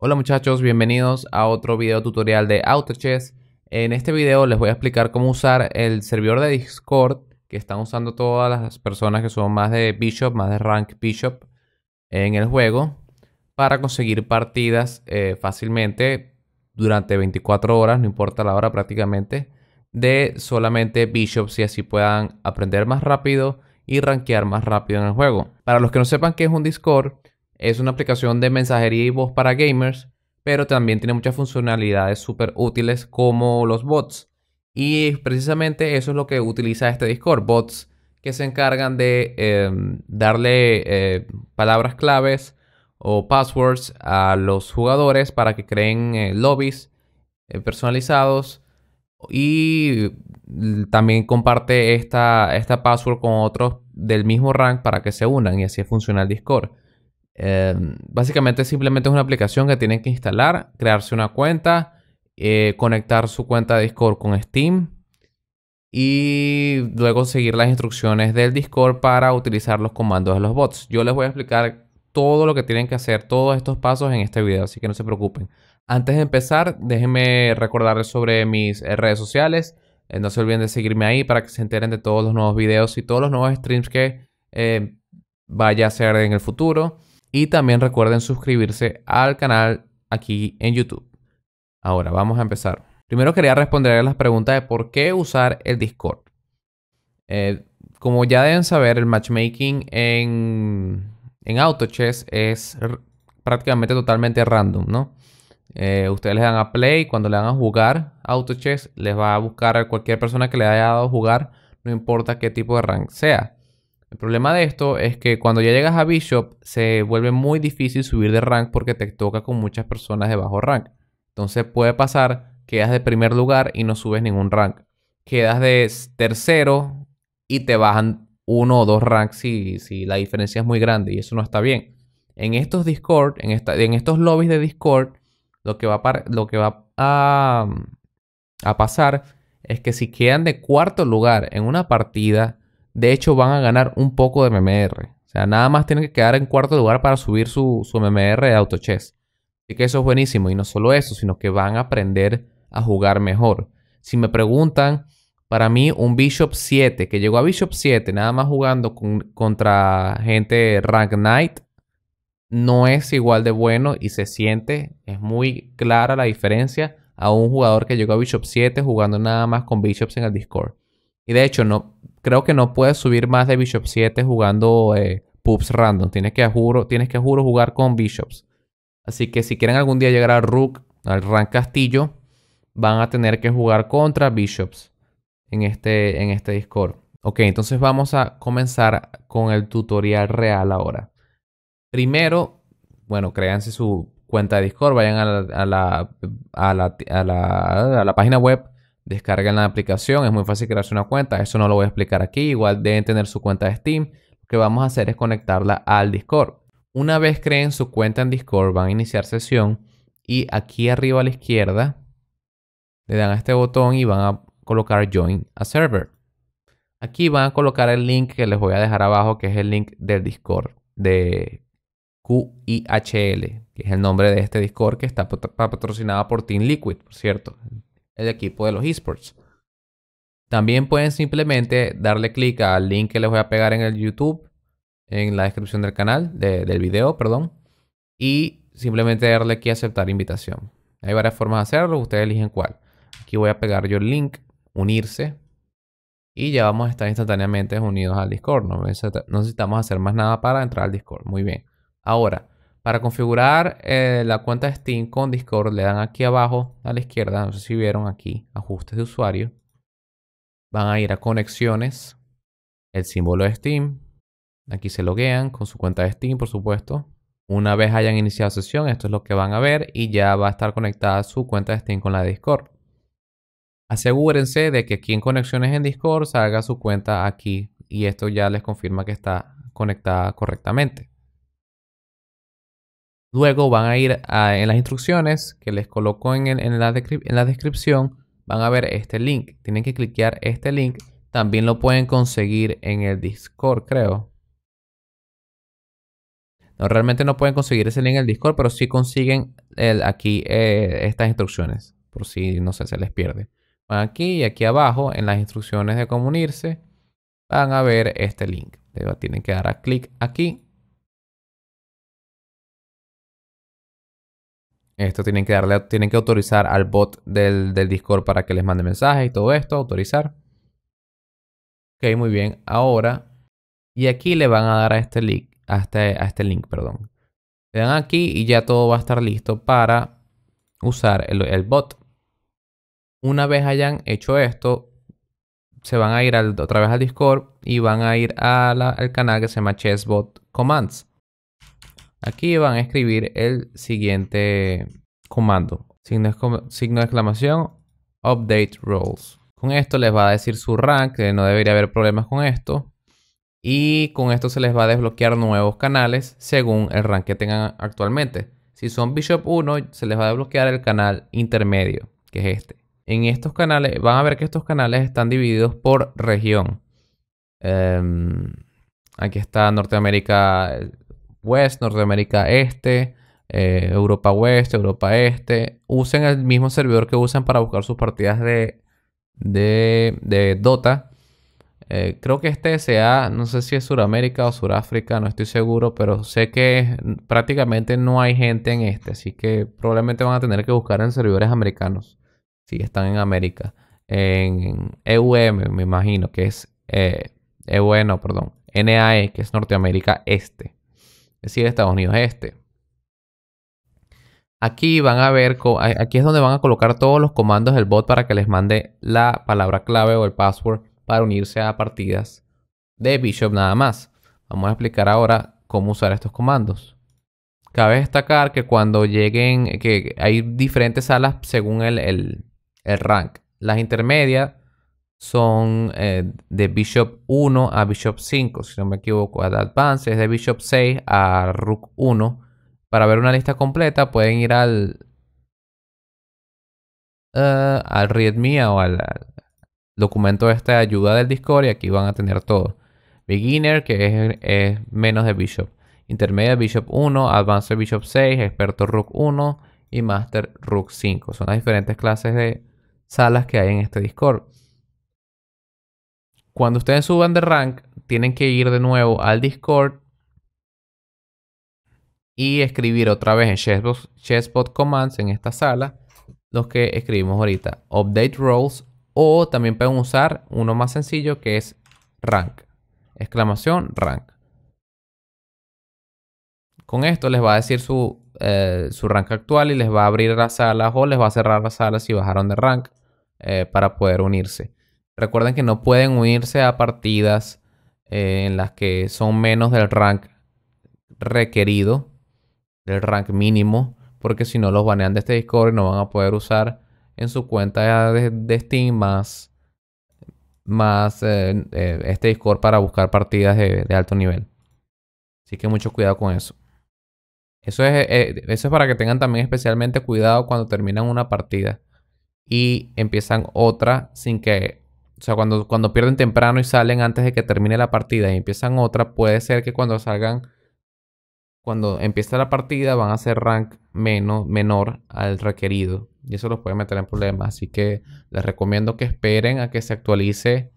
Hola muchachos, bienvenidos a otro video tutorial de AutoChess. En este video les voy a explicar cómo usar el servidor de Discord que están usando todas las personas que son más de Bishop, más de Rank Bishop en el juego para conseguir partidas eh, fácilmente durante 24 horas, no importa la hora prácticamente, de solamente bishop si así puedan aprender más rápido y rankear más rápido en el juego. Para los que no sepan qué es un Discord, es una aplicación de mensajería y voz para gamers, pero también tiene muchas funcionalidades súper útiles como los bots. Y precisamente eso es lo que utiliza este Discord, bots que se encargan de em, darle eh, palabras claves o passwords a los jugadores para que creen eh, lobbies eh, personalizados y también comparte esta, esta password con otros del mismo rank para que se unan y así funciona el Discord. Eh, básicamente simplemente es una aplicación que tienen que instalar, crearse una cuenta, eh, conectar su cuenta de Discord con Steam y luego seguir las instrucciones del Discord para utilizar los comandos de los bots. Yo les voy a explicar todo lo que tienen que hacer, todos estos pasos en este video, así que no se preocupen. Antes de empezar, déjenme recordarles sobre mis eh, redes sociales. no se olviden de seguirme ahí para que se enteren de todos los nuevos videos y todos los nuevos streams que vaya a hacer en el futuro. Y también recuerden suscribirse al canal aquí en YouTube. Ahora vamos a empezar. Primero quería responder a las preguntas de por qué usar el Discord. Eh, como ya deben saber, el matchmaking en, AutoChess es prácticamente totalmente random, ¿no? Eh, ustedes le dan a play, cuando le dan a jugar AutoChess, les va a buscar a cualquier persona que le haya dado a jugar, no importa qué tipo de rank sea. El problema de esto es que cuando ya llegas a Bishop se vuelve muy difícil subir de rank porque te toca con muchas personas de bajo rank. Entonces puede pasar quedas de primer lugar y no subes ningún rank. Quedas de tercero y te bajan uno o dos ranks si, si la diferencia es muy grande y eso no está bien. En estos Discord, en, esta, en estos lobbies de Discord, lo que va, lo que va a, a pasar es que si quedan de cuarto lugar en una partida de hecho, van a ganar un poco de MMR. O sea, nada más tienen que quedar en cuarto lugar para subir su, MMR de autochess. Así que eso es buenísimo. Y no solo eso, sino que van a aprender a jugar mejor. Si me preguntan, para mí un Bishop 7, que llegó a Bishop 7 nada más jugando contra gente Rank Knight, no es igual de bueno y se siente, es muy clara la diferencia a un jugador que llegó a Bishop 7 jugando nada más con Bishops en el Discord. Y de hecho, no, creo que no puedes subir más de Bishop 7 jugando eh, pubs random. Tienes que, juro, tienes que juro jugar con Bishops. Así que si quieren algún día llegar a Rook, al Rank Castillo, van a tener que jugar contra Bishops en este, en este Discord. Ok, entonces vamos a comenzar con el tutorial real ahora. Primero, bueno, créanse su cuenta de Discord, vayan a la, a la, a la página web Descargan la aplicación, es muy fácil crearse una cuenta, eso no lo voy a explicar aquí, igual deben tener su cuenta de Steam. Lo que vamos a hacer es conectarla al Discord. Una vez creen su cuenta en Discord, van a iniciar sesión y aquí arriba a la izquierda le dan a este botón y van a colocar Join a Server. Aquí van a colocar el link que les voy a dejar abajo, que es el link del Discord de QIHL, que es el nombre de este Discord que está patrocinado por Team Liquid, por cierto el equipo de los esports. También pueden simplemente darle clic al link que les voy a pegar en el YouTube, en la descripción del canal, del video, perdón, y simplemente darle aquí aceptar invitación. Hay varias formas de hacerlo, ustedes eligen cuál. Aquí voy a pegar yo el link, unirse, y ya vamos a estar instantáneamente unidos al Discord. No necesitamos hacer más nada para entrar al Discord. Muy bien. Ahora, para configurar eh, la cuenta de Steam con Discord, le dan aquí abajo a la izquierda, no sé si vieron aquí, ajustes de usuario. Van a ir a conexiones, el símbolo de Steam. Aquí se loguean con su cuenta de Steam, por supuesto. Una vez hayan iniciado sesión, esto es lo que van a ver y ya va a estar conectada su cuenta de Steam con la de Discord. Asegúrense de que aquí en conexiones en Discord salga su cuenta aquí y esto ya les confirma que está conectada correctamente. Luego van a ir en las instrucciones que les coloco en, la descripción, van a ver este link. Tienen que cliquear este link. También lo pueden conseguir en el Discord, creo. realmente no pueden conseguir ese link en el Discord, pero sí consiguen aquí eh, estas instrucciones, por si no sé, se les pierde. Van aquí y aquí abajo, en las instrucciones de cómo van a ver este link. Tienen que dar a clic aquí Esto tienen que darle, tienen que autorizar al bot del, Discord para que les mande mensajes y todo esto, autorizar. Ok, muy bien. Ahora, y aquí le van a dar a este link, a este, a este link, perdón. Le dan aquí y ya todo va a estar listo para usar el, bot. Una vez hayan hecho esto, se van a ir otra vez al Discord y van a ir a la, al canal que se llama Chessbot Commands. Aquí van a escribir el siguiente comando. Signo, de exclamación, update roles. Con esto les va a decir su rank, que no debería haber problemas con esto. Y con esto se les va a desbloquear nuevos canales según el rank que tengan actualmente. Si son Bishop 1, se les va a desbloquear el canal intermedio, que es este. En estos canales, van a ver que estos canales están divididos por región. Em, aquí está Norteamérica, West, Norteamérica Este, eh, Europa West, Europa Este. Usen el mismo servidor que usan para buscar sus partidas de, Dota. Eh, creo que este sea, no sé si es Suramérica o Suráfrica, no estoy seguro, pero sé que prácticamente no hay gente en este, así que probablemente van a tener que buscar en servidores americanos, si están en América. En EUM, me imagino, que es... Eh, e e, no, perdón. NAE, que es Norteamérica Este es decir, Estados Unidos Este. Aquí van a ver, aquí es donde van a colocar todos los comandos del bot para que les mande la palabra clave o el password para unirse a partidas de Bishop nada más. Vamos a explicar ahora cómo usar estos comandos. Cabe destacar que cuando lleguen, que hay diferentes salas según el, el rank. Las intermedias son eh, de Bishop 1 a Bishop 5, si no me equivoco, ad Advance es de Bishop 6 a Rook 1. Para ver una lista completa pueden ir al eh, al readme o al, documento este de esta ayuda del Discord y aquí van a tener todo. Beginner que es, menos de Bishop, Intermedia Bishop 1, Advanced Bishop 6, experto Rook 1 y Master Rook 5. Son las diferentes clases de salas que hay en este Discord. Cuando ustedes suban de rank, tienen que ir de nuevo al Discord y escribir otra vez en chessbot, commands en esta sala los que escribimos ahorita, update roles o también pueden usar uno más sencillo que es rank, exclamación rank. Con esto les va a decir su, eh, rank actual y les va a abrir las salas o les va a cerrar las salas si bajaron de rank eh, para poder unirse. Recuerden que no pueden unirse a partidas eh, en las que son menos del rank requerido, del rank mínimo, porque si no los banean de este Discord y no van a poder usar en su cuenta de, Steam más, más eh, eh, este Discord para buscar partidas de, de, alto nivel. Así que mucho cuidado con eso. Eso es, eso es para que tengan también especialmente cuidado cuando terminan una partida y empiezan otra sin que o sea, cuando, cuando pierden temprano y salen antes de que termine la partida y empiezan otra, puede ser que cuando salgan, cuando empiece la partida, van a ser rank menos, menor al requerido. Y eso los puede meter en problemas. Así que les recomiendo que esperen a que se actualice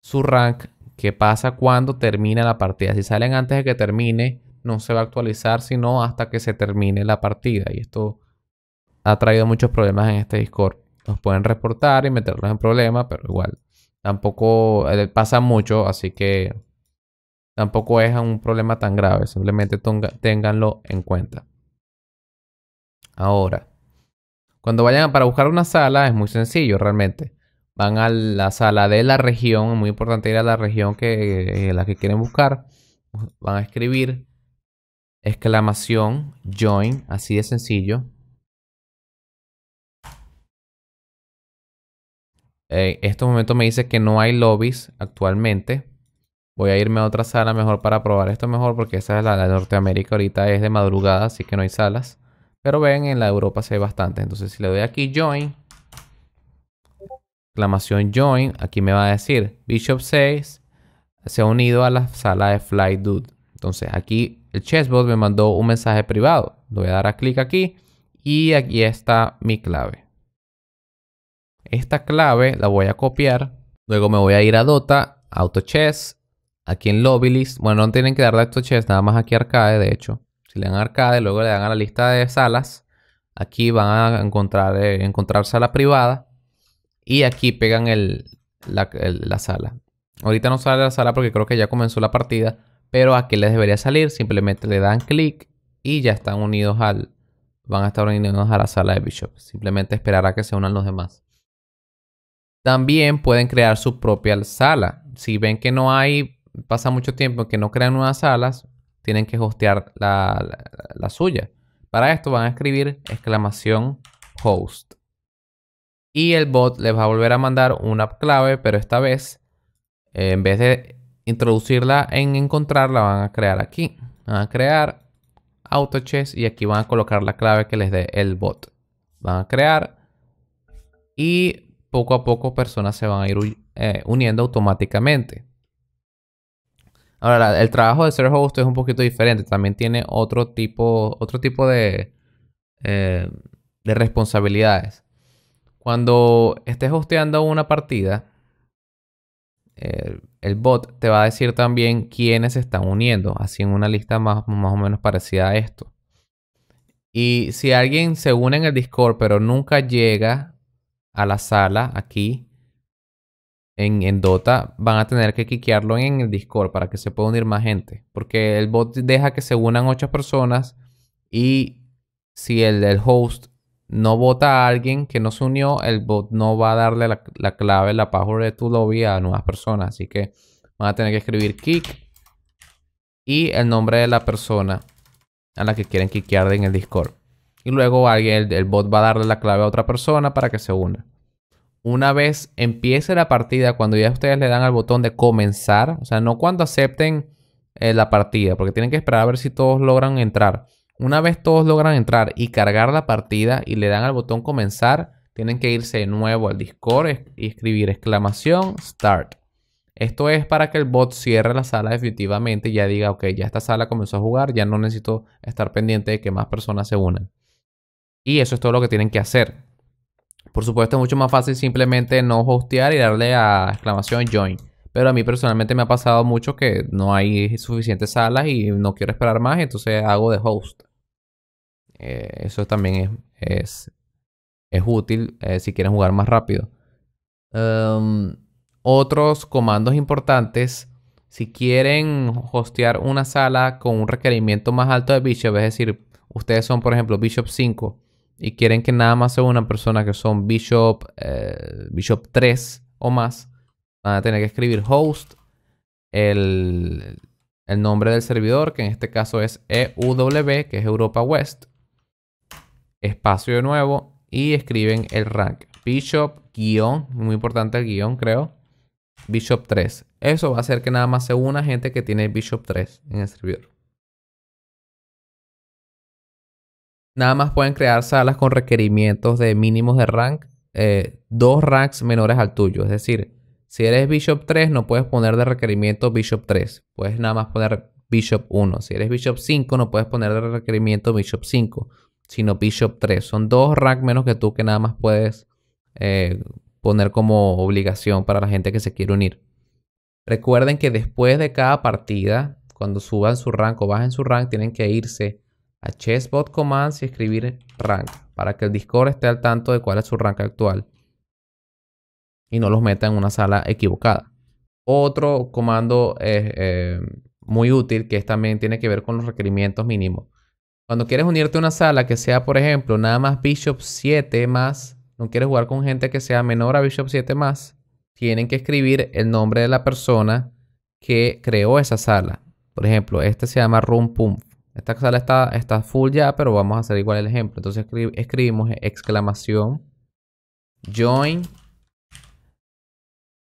su rank, que pasa cuando termina la partida. Si salen antes de que termine, no se va a actualizar, sino hasta que se termine la partida. Y esto ha traído muchos problemas en este Discord. Los pueden reportar y meterlos en problemas, pero igual Tampoco eh, pasa mucho, así que tampoco es un problema tan grave. Simplemente ténganlo en cuenta. Ahora, cuando vayan para buscar una sala es muy sencillo realmente. Van a la sala de la región, es muy importante ir a la región que eh, la que quieren buscar. Van a escribir exclamación join, así de sencillo, En estos momentos me dice que no hay lobbies actualmente. Voy a irme a otra sala mejor para probar esto mejor porque esa es la de Norteamérica. Ahorita es de madrugada, así que no hay salas. Pero ven, en la Europa se hay bastante. Entonces si le doy aquí Join. Exclamación Join. Aquí me va a decir Bishop 6 se ha unido a la sala de Fly Dude. Entonces aquí el chessbot me mandó un mensaje privado. Le voy a dar a clic aquí y aquí está mi clave. Esta clave la voy a copiar. Luego me voy a ir a Dota, AutoChess, aquí en Lobby List. Bueno, no tienen que darle a Chess, nada más aquí Arcade, de hecho. Si le dan Arcade, luego le dan a la lista de salas. Aquí van a encontrar, eh, encontrar sala privada. Y aquí pegan el, la, sala. Ahorita no sale la sala porque creo que ya comenzó la partida. Pero aquí les debería salir. Simplemente le dan clic y ya están unidos al... Van a estar unidos a la sala de Bishop. Simplemente esperar a que se unan los demás. También pueden crear su propia sala. Si ven que no hay, pasa mucho tiempo que no crean nuevas salas, tienen que hostear la, suya. Para esto van a escribir exclamación host. Y el bot les va a volver a mandar una clave, pero esta vez, eh, en vez de introducirla en encontrarla. van a crear aquí. Van a crear AutoChess y aquí van a colocar la clave que les dé el bot. Van a crear y poco a poco personas se van a ir eh, uniendo automáticamente. Ahora, el trabajo de ser host es un poquito diferente. También tiene otro tipo, otro tipo de, eh, de responsabilidades. Cuando estés hosteando una partida, eh, el bot te va a decir también quiénes se están uniendo, así en una lista más, más o menos parecida a esto. Y si alguien se une en el Discord pero nunca llega a la sala aquí en, en Dota, van a tener que kickearlo en el Discord para que se pueda unir más gente. Porque el bot deja que se unan ocho personas y si el, del host no vota a alguien que no se unió, el bot no va a darle la, clave, la password de tu lobby a nuevas personas. Así que van a tener que escribir kick y el nombre de la persona a la que quieren kickear en el Discord y luego alguien, el, bot va a darle la clave a otra persona para que se una. Una vez empiece la partida, cuando ya ustedes le dan al botón de comenzar, o sea, no cuando acepten eh, la partida, porque tienen que esperar a ver si todos logran entrar. Una vez todos logran entrar y cargar la partida y le dan al botón comenzar, tienen que irse de nuevo al Discord y escribir exclamación start. Esto es para que el bot cierre la sala definitivamente y ya diga, ok, ya esta sala comenzó a jugar, ya no necesito estar pendiente de que más personas se unan. Y eso es todo lo que tienen que hacer. Por supuesto es mucho más fácil simplemente no hostear y darle a exclamación join. Pero a mí personalmente me ha pasado mucho que no hay suficientes salas y no quiero esperar más, entonces hago de host. Eh, eso también es, es, útil eh, si quieren jugar más rápido. Em, otros comandos importantes, si quieren hostear una sala con un requerimiento más alto de Bishop, es decir, ustedes son por ejemplo Bishop 5 y quieren que nada más sea una persona que son Bishop, eh, Bishop 3 o más, van a tener que escribir host, el, nombre del servidor, que en este caso es EUW, que es Europa West, espacio de nuevo, y escriben el rank. Bishop, guión, muy importante el guión, creo. Bishop 3. Eso va a hacer que nada más sea una gente que tiene Bishop 3 en el servidor. Nada más pueden crear salas con requerimientos de mínimos de rank, eh, dos ranks menores al tuyo. Es decir, si eres Bishop 3, no puedes poner de requerimiento Bishop 3. Puedes nada más poner Bishop 1. Si eres Bishop 5, no puedes poner de requerimiento Bishop 5, sino Bishop 3. Son dos ranks menos que tú que nada más puedes eh, poner como obligación para la gente que se quiere unir. Recuerden que después de cada partida, cuando suban su rank o bajen su rank, tienen que irse a chessbot commands y escribir rank para que el Discord esté al tanto de cuál es su rank actual y no los meta en una sala equivocada. Otro comando eh, eh, muy útil que también tiene que ver con los requerimientos mínimos. Cuando quieres unirte a una sala que sea, por ejemplo, nada más Bishop 7 más, no quieres jugar con gente que sea menor a Bishop 7 más, tienen que escribir el nombre de la persona que creó esa sala. Por ejemplo, este se llama Room Pump esta sala está, está full ya, pero vamos a hacer igual el ejemplo. Entonces escribimos exclamación join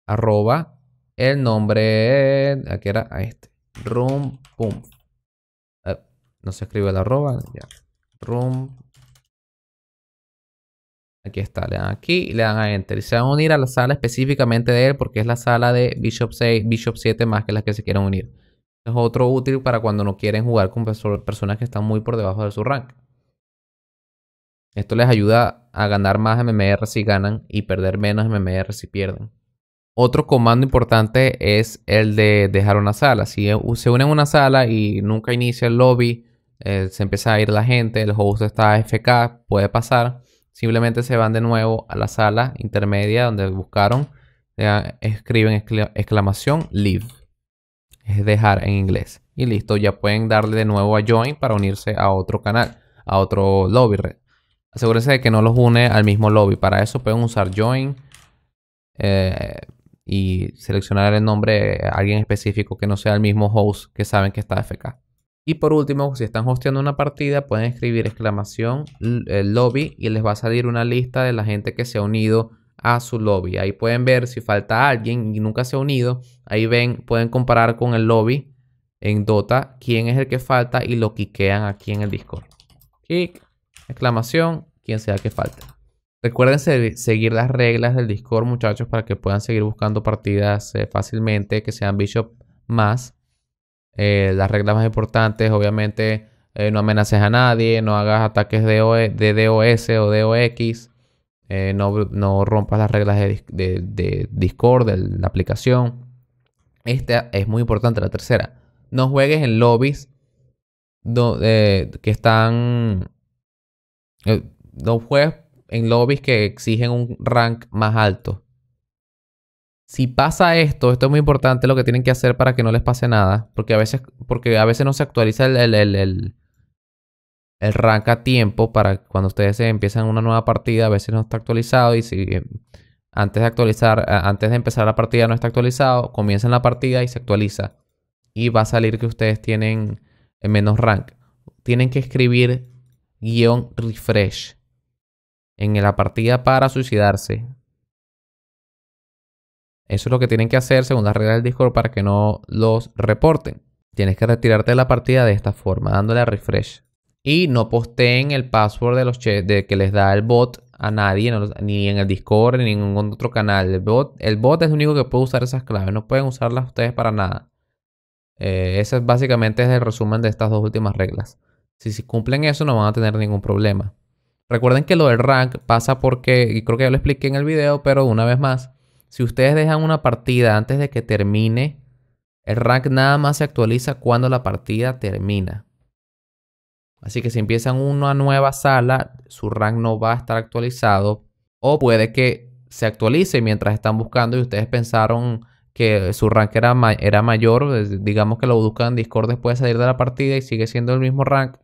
arroba el nombre, aquí era a este, room Pum. Eh, no se escribe el arroba, Room. Aquí está, le dan aquí y le dan a enter. Y se van a unir a la sala específicamente de él porque es la sala de Bishop 6, Bishop 7 más que las que se quieran unir. Es otro útil para cuando no quieren jugar con personas que están muy por debajo de su rank. Esto les ayuda a ganar más MMR si ganan y perder menos MMR si pierden. Otro comando importante es el de dejar una sala. Si se unen a una sala y nunca inicia el lobby, eh, se empieza a ir la gente, el host está FK, puede pasar. Simplemente se van de nuevo a la sala intermedia donde buscaron, escriben exclamación leave es dejar en inglés. Y listo, ya pueden darle de nuevo a join para unirse a otro canal, a otro lobby red. Asegúrense de que no los une al mismo lobby. Para eso pueden usar join eh, y seleccionar el nombre de alguien específico que no sea el mismo host que saben que está FK. Y por último, si están hosteando una partida, pueden escribir exclamación eh, lobby y les va a salir una lista de la gente que se ha unido a su lobby. Ahí pueden ver si falta alguien y nunca se ha unido. Ahí ven, pueden comparar con el lobby en Dota quién es el que falta y lo quiquean aquí en el Discord. Kick, exclamación, quien sea que falta. Recuerden seguir las reglas del Discord, muchachos, para que puedan seguir buscando partidas eh, fácilmente, que sean Bishop más. Eh, las reglas más importantes, obviamente, eh, no amenaces a nadie, no hagas ataques de, o de DOS o DOX eh, no, rompas las reglas de, Discord, de la aplicación. Esta es muy importante, la tercera. No juegues en lobbies eh, que están... Eh, no juegues en lobbies que exigen un rank más alto. Si pasa esto, esto es muy importante lo que tienen que hacer para que no les pase nada, porque a veces, porque a veces no se actualiza el, el rank a tiempo para cuando ustedes empiezan una nueva partida, a veces no está actualizado y si eh, antes de actualizar, antes de empezar la partida no está actualizado, comienzan la partida y se actualiza y va a salir que ustedes tienen eh, menos rank. Tienen que escribir guión refresh en la partida para suicidarse. Eso es lo que tienen que hacer según las reglas del Discord para que no los reporten. Tienes que retirarte de la partida de esta forma, dándole a refresh. Y no posteen el password de los de que les da el bot a nadie, ni en el Discord, ni en ningún otro canal. El bot, el bot es el único que puede usar esas claves, no pueden usarlas ustedes para nada. Eh, ese básicamente es el resumen de estas dos últimas reglas. Si, si cumplen eso no van a tener ningún problema. Recuerden que lo del rank pasa porque, y creo que ya lo expliqué en el video, pero una vez más, si ustedes dejan una partida antes de que termine, el rank nada más se actualiza cuando la partida termina. Así que si empiezan una nueva sala, su rank no va a estar actualizado. O puede que se actualice mientras están buscando y ustedes pensaron que su rank era, era mayor. Digamos que lo buscan en Discord después de salir de la partida y sigue siendo el mismo rank.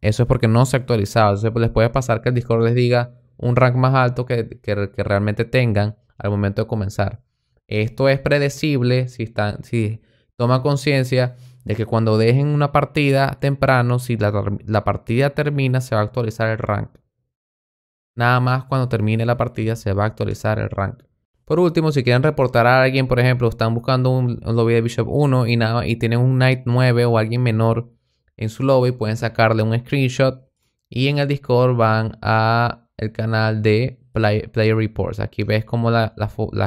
Eso es porque no se ha actualizado. Entonces pues, les puede pasar que el Discord les diga un rank más alto que, realmente tengan al momento de comenzar. Esto es predecible si, están, si toman conciencia de que cuando dejen una partida temprano, si la, partida termina, se va a actualizar el rank. Nada más cuando termine la partida se va a actualizar el rank. Por último, si quieren reportar a alguien, por ejemplo, están buscando un, lobby de Bishop 1 y, nada, y tienen un Knight 9 o alguien menor en su lobby, pueden sacarle un screenshot y en el Discord van a el canal de Player Reports. Aquí ves cómo la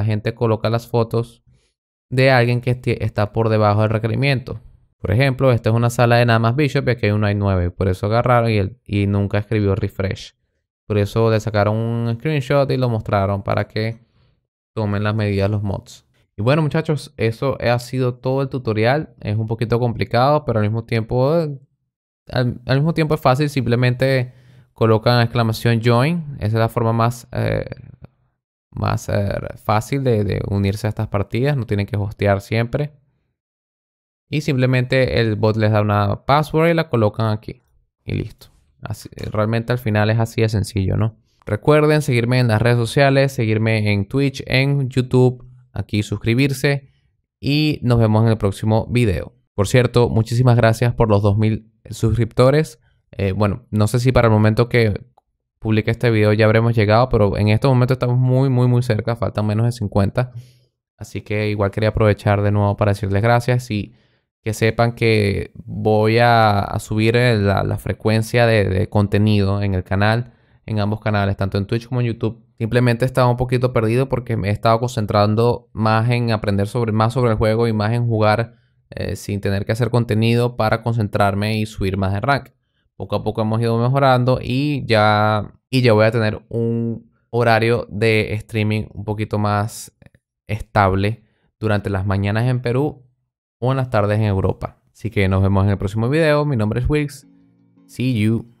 gente coloca las fotos de alguien que está por debajo del requerimiento. Por ejemplo, esta es una sala de nada más bishop y aquí hay un hay 9. Por eso agarraron y, nunca escribió refresh. Por eso le sacaron un screenshot y lo mostraron para que tomen las medidas los mods. Y bueno muchachos, eso ha sido todo el tutorial. Es un poquito complicado, pero al mismo tiempo, al, mismo tiempo es fácil. Simplemente colocan exclamación join. Esa es la forma más, eh, más eh, fácil de, de unirse a estas partidas. No tienen que hostear siempre. Y simplemente el bot les da una password y la colocan aquí. Y listo. Así, realmente al final es así de sencillo, ¿no? Recuerden seguirme en las redes sociales, seguirme en Twitch, en YouTube, aquí suscribirse y nos vemos en el próximo video. Por cierto, muchísimas gracias por los 2.000 suscriptores. Eh, bueno, no sé si para el momento que publique este video ya habremos llegado, pero en este momento estamos muy, muy, muy cerca. Faltan menos de 50. Así que igual quería aprovechar de nuevo para decirles gracias y que sepan que voy a, subir eh, la, frecuencia de, contenido en el canal, en ambos canales, tanto en Twitch como en YouTube. Simplemente estaba un poquito perdido porque me he estado concentrando más en aprender sobre, más sobre el juego y más en jugar eh, sin tener que hacer contenido para concentrarme y subir más de rank. Poco a poco hemos ido mejorando y ya, y ya voy a tener un horario de streaming un poquito más eh, estable durante las mañanas en Perú Buenas tardes en Europa. Así que nos vemos en el próximo video. Mi nombre es Wix. See you.